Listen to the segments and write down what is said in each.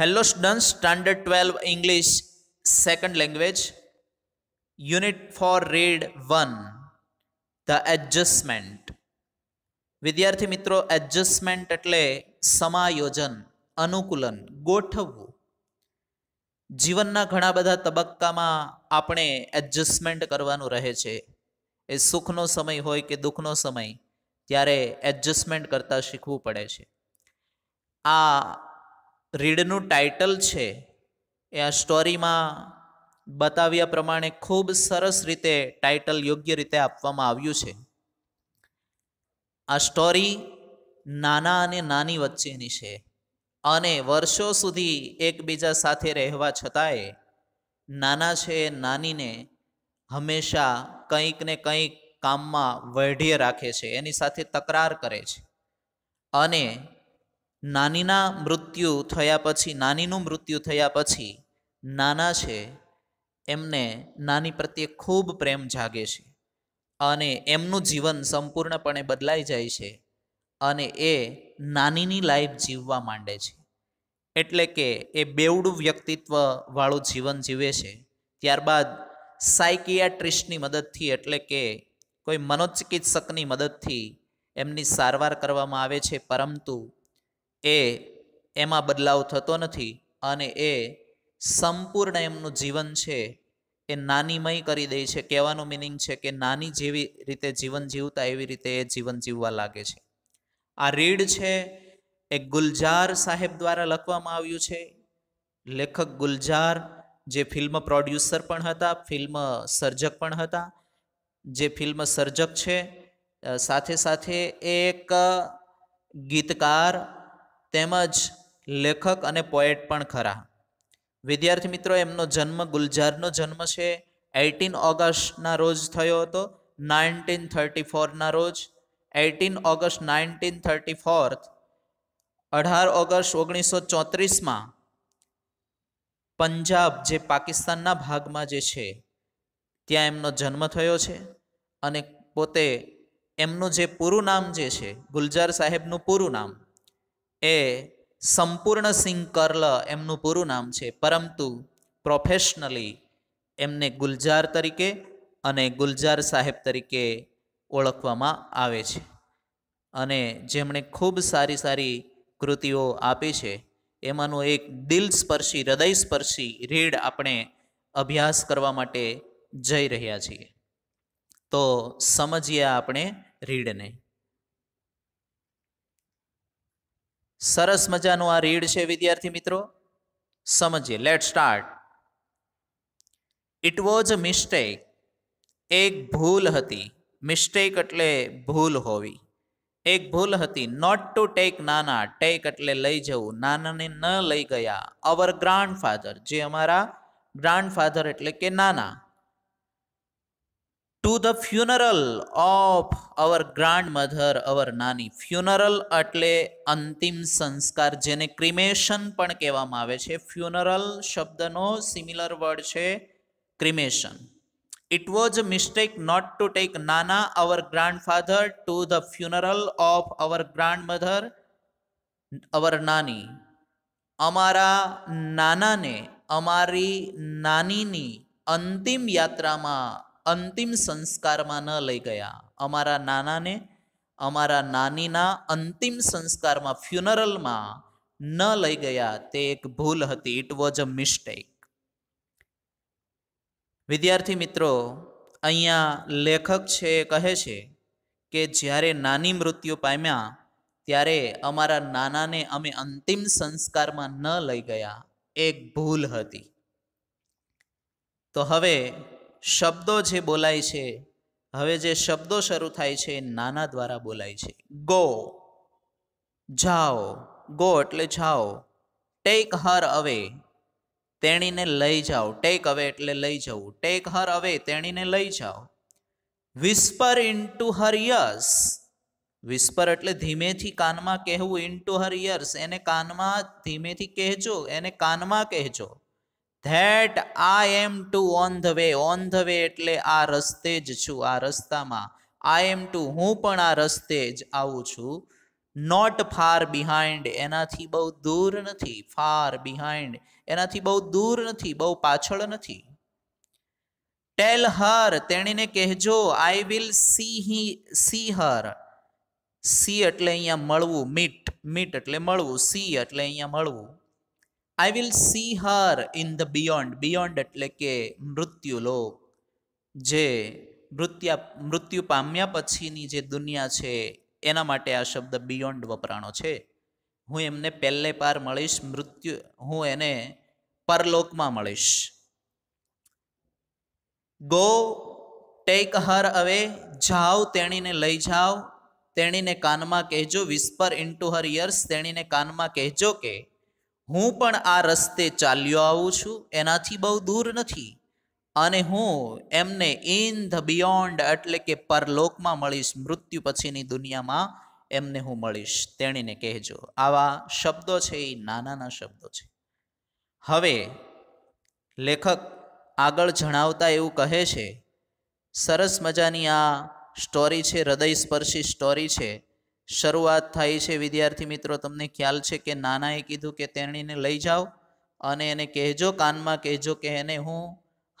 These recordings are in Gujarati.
hello student standard twelve English second language unit four read one the adjustment વિદ્યાર્થી મિત્રો એડજસ્ટમેન્ટ એટલે સમાયોજન અનુકૂલન ગોઠવવું જીવનના ઘણા બધા તબક્કામાં આપણે એડજસ્ટમેન્ટ કરવાનું રહે છે એ સુખનો સમય હોય કે દુઃખનો સમય ત્યારે એડજસ્ટમેન્ટ કરતાં શીખવું પડે છે આ રીડનું ટાઇટલ છે એ આ સ્ટોરીમાં બતાવ્યા પ્રમાણે ખૂબ સરસ રીતે ટાઇટલ યોગ્ય રીતે આપવામાં આવ્યું છે આ સ્ટોરી નાના અને નાની વચ્ચેની છે અને વર્ષો સુધી એકબીજા સાથે રહેવા છતાંય નાના છે નાનીને હંમેશા કંઈક ને કંઈક કામમાં વઢીએ રાખે છે એની સાથે તકરાર કરે છે અને નાનીના મૃત્યુ થયા પછી નાનીનું મૃત્યુ થયા પછી નાના છે એમને નાની પ્રત્યે ખૂબ પ્રેમ જાગે છે અને એમનું જીવન સંપૂર્ણપણે બદલાઈ જાય છે અને એ નાનીની લાઈફ જીવવા માંડે છે એટલે કે એ બેવડું વ્યક્તિત્વવાળું જીવન જીવે છે ત્યારબાદ સાયકિયાટ્રિસ્ટની મદદથી એટલે કે કોઈ મનોચિકિત્સકની મદદથી એમની સારવાર કરવામાં આવે છે પરંતુ એ એમાં બદલાવ થતો નથી અને એ સંપૂર્ણ એમનું જીવન છે એ નાનીમય કરી દે છે કહેવાનો મિનિંગ છે કે નાની જેવી રીતે જીવન જીવતા એવી રીતે એ જીવન જીવવા લાગે છે આ રીડ છે એ ગુલજાર સાહેબ દ્વારા લખવામાં આવ્યું છે લેખક ગુલજાર જે ફિલ્મ પ્રોડ્યુસર પણ હતા ફિલ્મ સર્જક પણ હતા જે ફિલ્મ સર્જક છે સાથે સાથે એક ગીતકાર તેમજ લેખક અને પોએટ પણ ખરા વિદ્યાર્થી મિત્રો એમનો જન્મ ગુલજારનો જન્મ છે એઇટીન ઓગસ્ટના રોજ થયો હતો નાઇન્ટીન થર્ટી ફોરના રોજ eighteen August nineteen thirty four અઢાર ઓગસ્ટ ઓગણીસો ચોત્રીસમાં પંજાબ જે પાકિસ્તાનના ભાગમાં જે છે ત્યાં એમનો જન્મ થયો છે અને પોતે એમનું જે પૂરું નામ જે છે ગુલજાર સાહેબનું પૂરું નામ એ સંપૂર્ણ સિંહ કર્લ એમનું પૂરું નામ છે પરંતુ પ્રોફેશનલી એમને ગુલજાર તરીકે અને ગુલજાર સાહેબ તરીકે ઓળખવામાં આવે છે અને જેમણે ખૂબ સારી સારી કૃતિઓ આપી છે એમાંનું એક દિલ સ્પર્શી હૃદય સ્પર્શી રીડ આપણે અભ્યાસ કરવા માટે જઈ રહ્યા છીએ તો સમજીએ આપણે રીડને સરસ મજાનું આ રીડ છે વિદ્યાર્થી મિત્રો સમજીએ let start it was a mistake એક ભૂલ હતી મિસ્ટેક એટલે ભૂલ હોવી એક ભૂલ હતી નોટ ટુ ટેક નાના ટેક એટલે લઈ જવું નાનાને ન લઈ ગયા અવર ગ્રાન્ડ ફાધર જે અમારા ગ્રાન્ડ ફાધર એટલે કે નાના to the funeral of our grandmother our નાની ફ્યુનરલ એટલે અંતિમ સંસ્કાર જેને ક્રિમેશન પણ કહેવામાં આવે છે ફ્યુનરલ શબ્દનો સિમિલર વર્ડ છે cremation it was mistake not to take નાના our grandfather to the funeral of our grandmother our નાની અમારા નાનાને અમારી નાનીની અંતિમ યાત્રામાં અંતિમ સંસ્કારમાં ન લઈ ગયા અમારા નાનાને અમારા નાનીના અંતિમ સંસ્કારમાં ફ્યુનરલમાં ન લઈ ગયા તે એક ભૂલ હતી ઇટ વોઝ અ મિસ્ટેક વિદ્યાર્થી મિત્રો અહીંયા લેખક છે કહે છે કે જ્યારે નાની મૃત્યુ પામ્યા ત્યારે અમારા નાનાને અમે અંતિમ સંસ્કારમાં ન લઈ ગયા એક ભૂલ હતી તો હવે શબ્દો જે બોલાય છે હવે જે શબ્દો શરૂ થાય છે એ નાના દ્વારા બોલાય છે ગો જાઓ ગો એટલે જાઓ ટેક હર અવે તેણીને લઈ જાઓ ટેક અવે એટલે લઈ જવું ટેક હર અવે તેણીને લઈ જાઓ whisper to her yes whisper એટલે ધીમેથી કાનમાં કહેવું ઇન ટુ હર યર્સ એને કાનમાં ધીમેથી કહેજો એને કાનમાં કહેજો that I am to on the way on the way એટલે આ રસ્તે જ છું આ રસ્તામાં આઈ એમ ટુ હું પણ આ રસ્તે જ આવું છું નોટ ફાર બિહાઇન્ડ એનાથી બહુ દૂર નથી ફાર બિહાઇન્ડ એનાથી બહુ દૂર નથી બહુ પાછળ નથી ટેલ હર તેણીને કહેજો I will see he see her see એટલે અહીંયા મળવું મીટ મીટ એટલે મળવું સી એટલે અહીંયા મળવું I will see her in the beyond beyond એટલે કે મૃત્યુલોક જે મૃત્યા મૃત્યુ પામ્યા પછીની જે દુનિયા છે એના માટે આ શબ્દ બિયોન્ડ વપરાણો છે હું એમને પહેલે પાર મળીશ મૃત્યુ હું એને પરલોકમાં મળીશ ગો ટેક હર અવે જાઓ તેણીને લઈ જાઓ તેણીને કાનમાં કહેજો વિસ્પર ઇન્ટુ હર યર્સ તેણીને કાનમાં કહેજો કે હું પણ આ રસ્તે ચાલ્યો આવું છું એનાથી બહુ દૂર નથી અને હું એમને ઇન ધ બિયોન્ડ એટલે કે પરલોકમાં મળીશ મૃત્યુ પછીની દુનિયામાં એમને હું મળીશ તેણીને કહેજો આવા શબ્દો છે એ નાનાના શબ્દો છે હવે લેખક આગળ જણાવતા એવું કહે છે સરસ મજાની આ સ્ટોરી છે હૃદયસ્પર્શી સ્ટોરી છે શરૂઆત થાય છે વિદ્યાર્થી મિત્રો તમને ખ્યાલ છે કે નાનાએ કીધું કે તેણીને લઈ જાઓ અને એને કહેજો કાનમાં કહેજો કે એને હું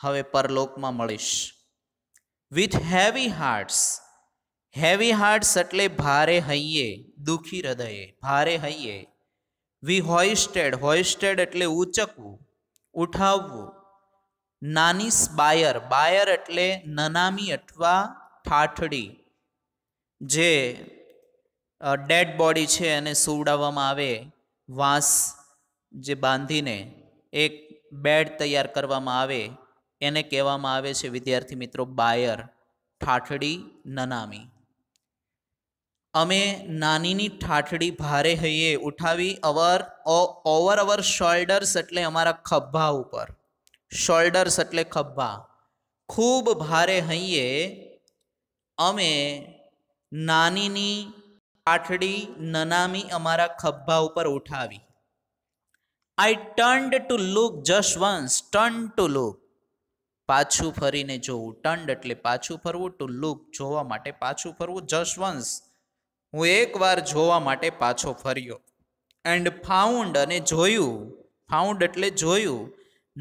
હવે પરલોકમાં મળીશ with heavy hearts heavy hearts એટલે ભારે હૈયે દુઃખી હૃદયે ભારે હૈયે વી હોઇસ્ટેડ હોઇસ્ટેડ એટલે ઉચકવું ઉઠાવવું નાનીસ બાયર બાયર એટલે નનામી અથવા ઠાઠડી જે ડેડ બોડી છે એને સુવડાવવામાં આવે વાંસ જે બાંધીને એક બેડ તૈયાર કરવામાં આવે એને કહેવામાં આવે છે વિદ્યાર્થી મિત્રો બાયર ઠાઠડી નનામી અમે નાનીની ઠાઠડી ભારે હૈયે ઉઠાવી અવર ઓવર અવર શોલ્ડર્સ એટલે અમારા ખભા ઉપર શોલ્ડર્સ એટલે ખભા ખૂબ ભારે હૈયે અમે નાનીની આઠડી નનામી અમારા ખભા ઉપર ઉઠાવી I turned to look just once turn to look પાછું ફરીને જોવું ટર્ન્ડ એટલે પાછું ફરવું ટુ લુક જોવા માટે પાછું ફરવું જસ્ટ વન્સ હું એકવાર જોવા માટે પાછો ફર્યો એન્ડ ફાઉન્ડ અને જોયું ફાઉન્ડ એટલે જોયું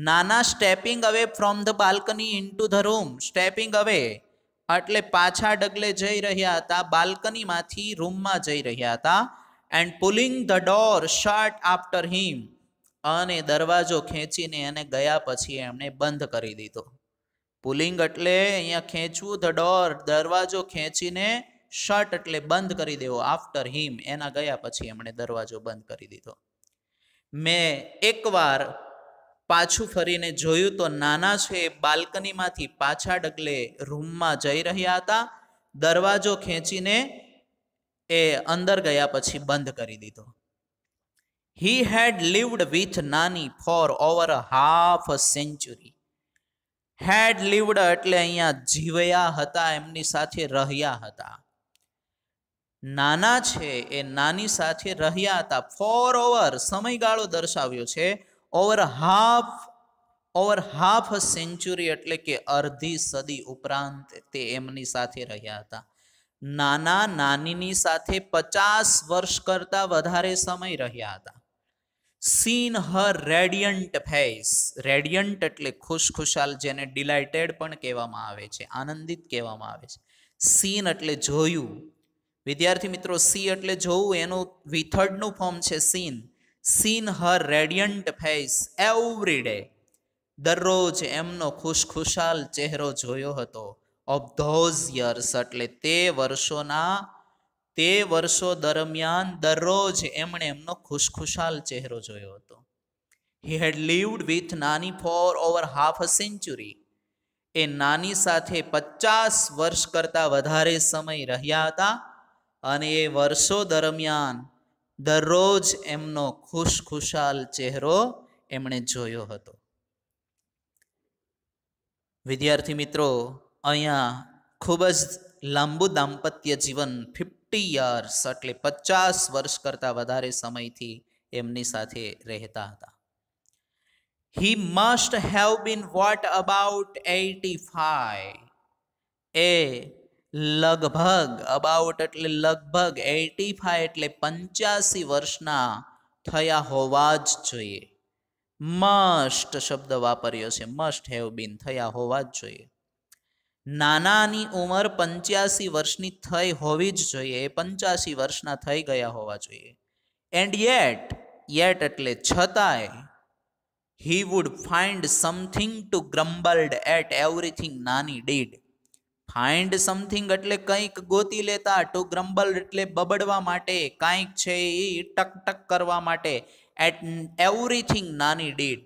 નાના stepping away from the balcony into the room stepping away એટલે પાછા ડગલે જઈ રહ્યા હતા બાલ્કનીમાંથી રૂમમાં જઈ રહ્યા હતા and pulling the door shut after him અને દરવાજો ખેંચીને એને ગયા પછી એમણે બંધ કરી દીધો પુલિંગ એટલે અહીંયા ખેંચવું ધ ડોર દરવાજો ખેંચીને શર્ટ એટલે બંધ કરી દેવો આફ્ટર હિમ એના ગયા પછી એમણે દરવાજો બંધ કરી દીધો મેં એકવાર પાછું ફરીને જોયું તો નાના છે એ બાલ્કનીમાંથી પાછા ડગલે રૂમમાં જઈ રહ્યા હતા દરવાજો ખેંચીને એ અંદર ગયા પછી બંધ કરી દીધો હી હેડ લીવડ વિથ નાની for over half century had lived એટલે અહીંયા જીવ્યા હતા એમની સાથે રહ્યા હતા નાના છે એ નાની સાથે રહ્યા હતા ફોર ઓવર સમયગાળો દર્શાવ્યો છે over half over half century એટલે કે અડધી સદી ઉપરાંત તે એમની સાથે રહ્યા હતા નાના નાનીની સાથે પચાસ વર્ષ કરતા વધારે સમય રહ્યા હતા seen her radiant face radiant એટલે ખુશખુશાલ જેને ડિલાઇટેડ પણ કહેવામાં આવે છે આનંદિત કહેવામાં આવે છે સીન એટલે જોયું વિદ્યાર્થી મિત્રો સી એટલે જોવું એનું વિથર્ડનું ફોર્મ છે seen seen her radiant face every day દરરોજ એમનો ખુશખુશાલ ચહેરો જોયો હતો ઓફ ધોઝ યર્સ એટલે તે વર્ષોના તે વર્ષો દરમિયાન દરરોજ એમણે એમનો ખુશખુશાલ ચહેરો જોયો હતો હી હેડ લીવડ વિથ નાની for over half a century એ નાની સાથે પચાસ વર્ષ કરતાં વધારે સમય રહ્યા હતા અને એ વર્ષો દરમિયાન દરરોજ એમનો ખુશખુશાલ ચહેરો એમણે જોયો હતો વિદ્યાર્થી મિત્રો અહીંયા ખૂબ જ લાંબુ દાંપત્ય જીવન ફિફ્ટી યર્સ એટલે પચાસ વર્ષ કરતાં વધારે સમયથી એમની સાથે રહેતા હતા he must have been what about eighty five એ લગભગ અબાઉટ એટલે લગભગ એટી ફાઈવ એટલે પંચ્યાસી વર્ષના થયા હોવા જ જોઈએ મસ્ટ શબ્દ વાપર્યો છે મસ્ટ હેવ બીન થયા હોવા જ જોઈએ નાનાની ઉંમર પંચ્યાસી વર્ષની થઈ હોવી જ જોઈએ એ પંચ્યાસી વર્ષના થઈ ગયા હોવા જોઈએ એન્ડ યેટ યેટ એટલે છતાંય he would find something to grumbled at everything નાની ડીડ ફાઇન્ડ સમથિંગ એટલે કંઈક ગોતી લેતા ટુ ગ્રમ્બલ એટલે બબડવા માટે કાંઈક છે એ ટક ટક કરવા માટે એટ એવરીથિંગ નાની ડીડ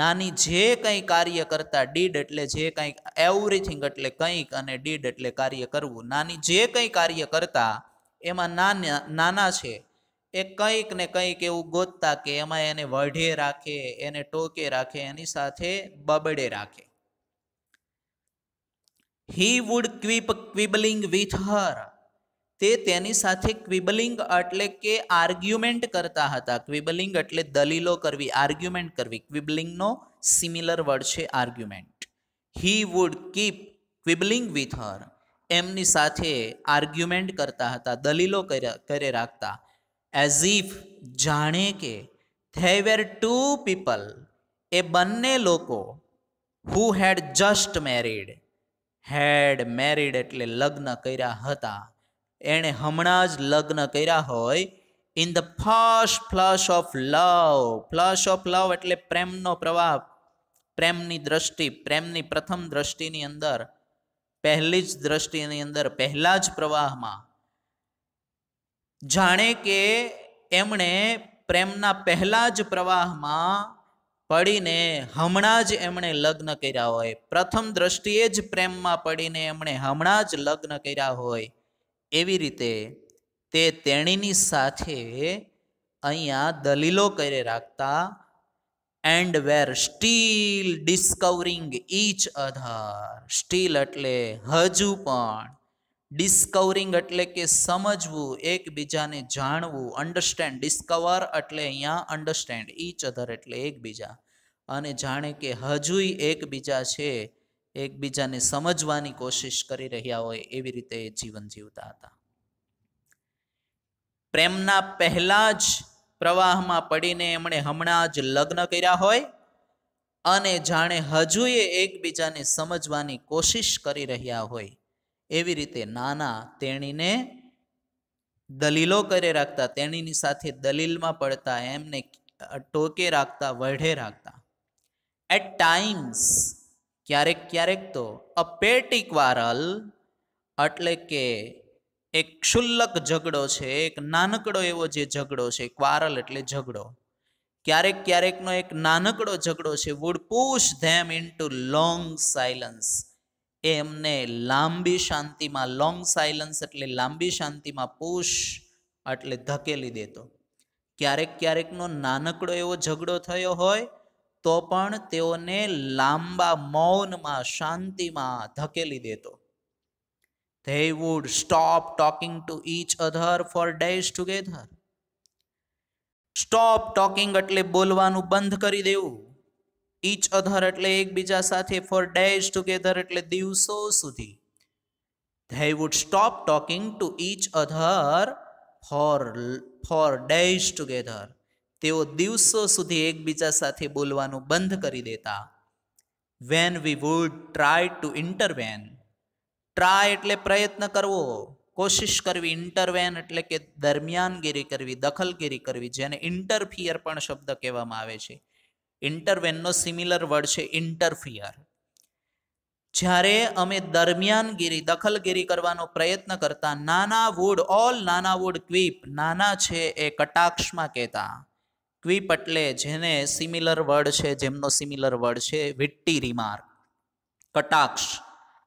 નાની જે કંઈ કાર્ય કરતા ડીડ એટલે જે કંઈક એવરીથિંગ એટલે કંઈક અને ડીડ એટલે કાર્ય કરવું નાની જે કંઈ કાર્ય કરતા એમાં નાના નાના છે એ કંઈક ને કંઈક એવું ગોતતા કે એમાં એને વઢે રાખે એને ટોકે રાખે એની સાથે બબડે રાખે હી વુડ ક્વિપ ક્વિબલિંગ વિથ હર તે તેની સાથે ક્વિબલિંગ એટલે કે આર્ગ્યુમેન્ટ કરતા હતા ક્વિબલિંગ એટલે દલીલો કરવી આર્ગ્યુમેન્ટ કરવી ક્વિબલિંગનો સિમિલર વર્ડ છે argument he would keep quibbling with her એમની સાથે આર્ગ્યુમેન્ટ કરતા હતા દલીલો કરે રાખતા એઝ ઇફ જાણે કે થે વેર ટુ પીપલ એ બંને લોકો who had just married had married એટલે લગ્ન કર્યા હતા એણે હમણાં જ લગ્ન કર્યા હોય in the first flush of love flush of love એટલે પ્રેમનો પ્રવાહ પ્રેમની દ્રષ્ટિ પ્રેમની પ્રથમ દ્રષ્ટિની અંદર પહેલી જ દ્રષ્ટિની અંદર પહેલા જ પ્રવાહમાં જાણે કે એમણે પ્રેમના પહેલા જ પ્રવાહમાં પડીને હમણાં જ એમણે લગ્ન કર્યા હોય પ્રથમ દ્રષ્ટિએ જ પ્રેમમાં પડીને એમણે હમણાં જ લગ્ન કર્યા હોય એવી રીતે તે તેણીની સાથે અહીંયા દલીલો કરી રાખતા and were still discovering each other still એટલે હજુ પણ ડિસ્કવરિંગ એટલે કે સમજવું એકબીજાને જાણવું અન્ડરસ્ટેન્ડ ડિસ્કવર એટલે અહીંયા અન્ડરસ્ટેન્ડ ઈચ અધર એટલે એકબીજા અને જાણે કે હજુય એકબીજા છે એકબીજાને સમજવાની કોશિશ કરી રહ્યા હોય એવી રીતે જીવન જીવતા હતા પ્રેમના પહેલા જ પ્રવાહમાં પડીને એમણે હમણાં જ લગ્ન કર્યા હોય અને જાણે હજુય એકબીજાને સમજવાની કોશિશ કરી રહ્યા હોય એવી રીતે નાના તેણીને દલીલો કરી રાખતા તેણીની સાથે દલીલમાં પડતા એમને ટોકે રાખતા વઢે રાખતા એટ ટાઈમ્સ ક્યારેક ક્યારેક તો અ પેટી ક્વારલ એટલે કે એક ક્ષુલ્લક ઝઘડો છે એક નાનકડો એવો જે ઝઘડો છે ક્વારલ એટલે ઝઘડો ક્યારેક ક્યારેકનો એક નાનકડો ઝઘડો છે would push them into long silence એમને લાંબી શાંતિમાં લોંગ સાયલન્સ એટલે લાંબી શાંતિમાં પુશ એટલે ધકેલી દેતો ક્યારેક ક્યારેકનો નાનકડો એવો ઝઘડો થયો હોય તો પણ તેઓને લાંબા મૌનમાં શાંતિમાં ધકેલી દેતો they would stop talking to each other for days together stop talking એટલે બોલવાનું બંધ કરી દેવું ઈચ અધર એટલે એકબીજા સાથે ફોર ડેઝ ટુગેધર એટલે દિવસો સુધી they would stop talking to each other for for days together તેઓ દિવસો સુધી એકબીજા સાથે બોલવાનું બંધ કરી દેતા when we would try to intervene try એટલે પ્રયત્ન કરવો કોશિશ કરવી ઇન્ટરવેન એટલે કે દરમિયાનગીરી કરવી દખલગીરી કરવી જેને ઇન્ટરફિયર પણ શબ્દ કહેવામાં આવે છે ઇન્ટરવેનનો સિમિલર વર્ડ છે ઇન્ટરફિયર જ્યારે અમે દરમિયાનગીરી દખલગીરી કરવાનો પ્રયત્ન કરતા નાના વુડ ઓલ નાના વુડ ક્વીપ નાના છે એ કટાક્ષમાં કહેતા ક્વિપ એટલે જેને સિમિલર વર્ડ છે જેમનો સિમિલર વર્ડ છે વિટ્ટી રિમાર્ક કટાક્ષ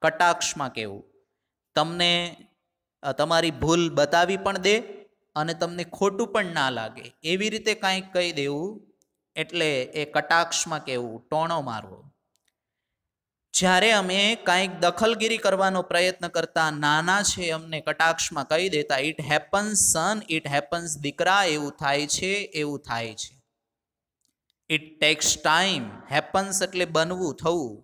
કટાક્ષમાં કહેવું તમને તમારી ભૂલ બતાવી પણ દે અને તમને ખોટું પણ ના લાગે એવી રીતે કાંઈક કહી દેવું એટલે એ કટાક્ષમાં કહેવું ટોણો મારવો જ્યારે અમે કાંઈક દખલગીરી કરવાનો પ્રયત્ન કરતા નાના છે અમને કટાક્ષમાં કહી દેતા it happens son it happens દીકરા એવું થાય છે એવું થાય છે ઇટ ટેક્સ ટાઈમ હેપન્સ એટલે બનવું થવું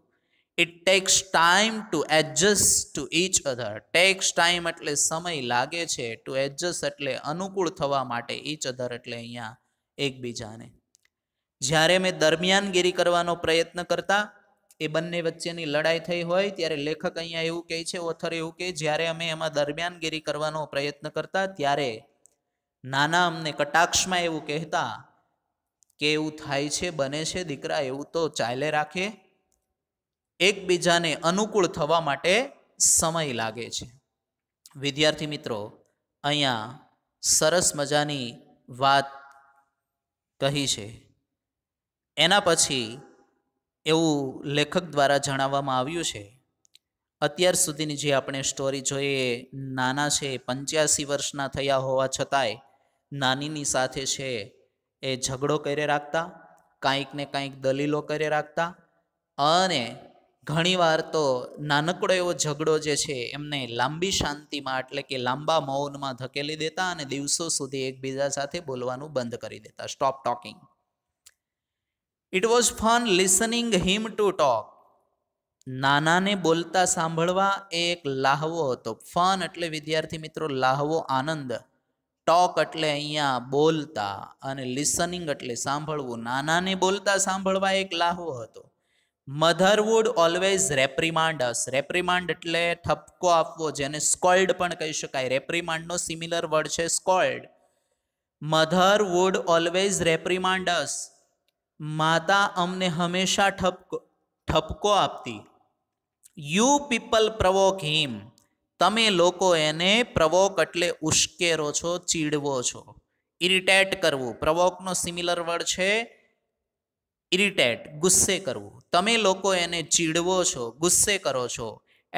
it takes time to adjust to each other takes time એટલે સમય લાગે છે ટુ એડજસ્ટ એટલે અનુકૂળ થવા માટે ઈચ અધર એટલે અહીંયા એકબીજાને જ્યારે મેં દરમિયાનગીરી કરવાનો પ્રયત્ન કરતા એ બંને વચ્ચેની લડાઈ થઈ હોય ત્યારે લેખક અહીંયા એવું કહે છે ઓથર એવું કે જ્યારે અમે એમાં દરમિયાનગીરી કરવાનો પ્રયત્ન કરતા ત્યારે નાના અમને કટાક્ષમાં એવું કહેતા કે એવું થાય છે બને છે દીકરા એવું તો ચાલે રાખે એકબીજાને અનુકૂળ થવા માટે સમય લાગે છે વિદ્યાર્થી મિત્રો અહીંયા સરસ મજાની વાત કહી છે એના પછી એવું લેખક દ્વારા જણાવવામાં આવ્યું છે અત્યાર સુધીની જે આપણે સ્ટોરી જોઈએ નાના છે પંચ્યાસી વર્ષના થયા હોવા છતાંય નાનીની સાથે છે એ ઝઘડો કરી રાખતા કાંઈક ને કાંઈક દલીલો કરી રાખતા અને ઘણીવાર તો નાનકડો એવો ઝઘડો જે છે એમને લાંબી શાંતિમાં એટલે કે લાંબા મૌનમાં ધકેલી દેતા અને દિવસો સુધી એકબીજા સાથે બોલવાનું બંધ કરી દેતા stop talking it was fun listening him to talk નાનાને બોલતા સાંભળવા એ એક લાહવો હતો ફન એટલે વિદ્યાર્થી મિત્રો લાહવો આનંદ ટોક એટલે અહીંયા બોલતા અને લિસનિંગ એટલે સાંભળવું નાનાને બોલતા સાંભળવા એક લાહવો હતો mother would always reprimand us reprimand એટલે ઠપકો આપવો જેને સ્કોલ્ડ પણ કહી શકાય રેપ્રિમાન્ડનો સિમિલર વર્ડ છે scold mother would always reprimand us માતા અમને હંમેશા ઠપકો ઠપકો આપતી યુ પીપલ પ્રવોક હિમ તમે લોકો એને પ્રવોક એટલે ઉશ્કેરો છો ચીડવો છો ઇરિટેટ કરવું પ્રવોકનો સિમિલર વર્ડ છે ઇરિટેટ ગુસ્સે કરવું તમે લોકો એને ચીડવો છો ગુસ્સે કરો છો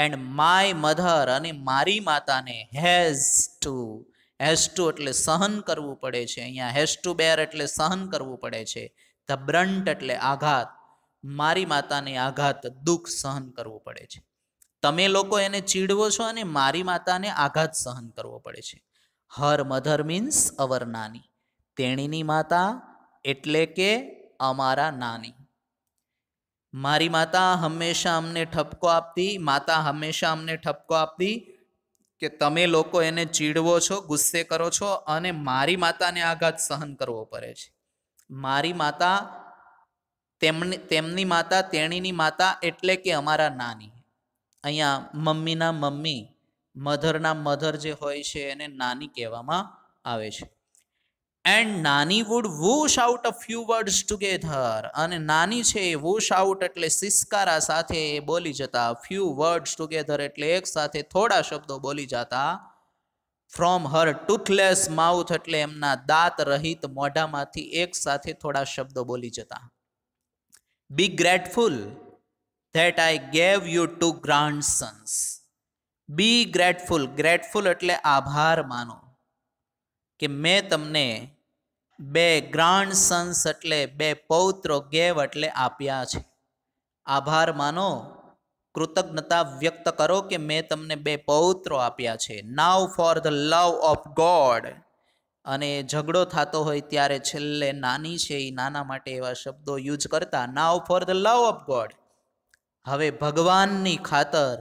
એન્ડ માય મધર અને મારી માતાને હેઝ ટુ હેઝ ટુ એટલે સહન કરવું પડે છે અહીંયા હેઝ ટુ બેર એટલે સહન કરવું પડે છે તબ્રંટ એટલે આઘાત મારી માતાને આઘાત દુઃખ સહન કરવું પડે છે તમે લોકો એને ચીડવો છો અને મારી માતાને આઘાત સહન કરવો પડે છે હર મધર મીન્સ અવર નાની તેણીની માતા એટલે કે અમારા નાની મારી માતા હંમેશા અમને ઠપકો આપતી માતા હંમેશા અમને ઠપકો આપતી કે તમે લોકો એને ચીડવો છો ગુસ્સે કરો છો અને મારી માતાને આઘાત સહન કરવો પડે છે મારી માતા તેમની તેમની માતા તેણીની માતા એટલે કે અમારા નાની અહીંયા મમ્મીના મમ્મી મધરના મધર જે હોય છે એને નાની કહેવામાં આવે છે એન્ડ નાની would whoosh out a few words together અને નાની છે એ વુશ આઉટ એટલે સિસ્કારા સાથે એ બોલી જતા ફ્યુ વર્ડ્સ ટુગેધર એટલે એક સાથે થોડા શબ્દો બોલી જતા ફ્રોમ હર ટૂથલેસ માઉથ એટલે એમના દાંત રહિત મોઢામાંથી એક સાથે થોડા શબ્દો બોલી જતા be grateful that I gave you two grandsons be grateful grateful એટલે આભાર માનો કે મેં તમને બે ગ્રાન્ડ સન્સ એટલે બે પૌત્રો ગેવ એટલે આપ્યા છે આભાર માનો કૃતજ્ઞતા વ્યક્ત કરો કે મેં તમને બે પૌત્રો આપ્યા છે now for the love of God અને ઝઘડો થતો હોય ત્યારે છેલ્લે નાની છે એ નાના માટે એવા શબ્દો યુઝ કરતા now for the love of God હવે ભગવાનની ખાતર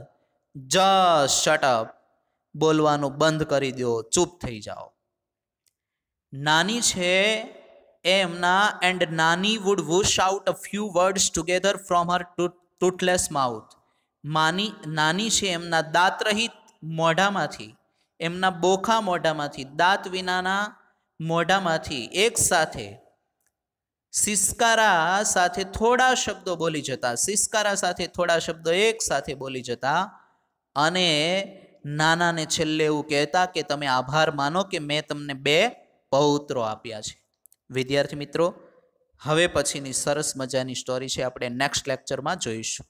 જ શટઅપ બોલવાનું બંધ કરી દો ચૂપ થઈ જાઓ નાની છે એમના એન્ડ નાની would whoosh out a few words together from her toothless mouth માની નાની છે એમના દાંતરહિત મોઢામાંથી એમના બોખા મોઢામાંથી દાંત વિનાના મોઢામાંથી એક સાથે સિસ્કારા સાથે થોડા શબ્દો બોલી જતા સિસ્કારા સાથે થોડા શબ્દો એક સાથે બોલી જતા અને નાનાને છેલ્લે એવું કહેતા કે તમે આભાર માનો કે મેં તમને બે પૌત્રો આપ્યા છે વિદ્યાર્થી મિત્રો હવે પછીની સરસ મજાની સ્ટોરી છે આપણે નેક્સ્ટ લેક્ચરમાં જોઈશું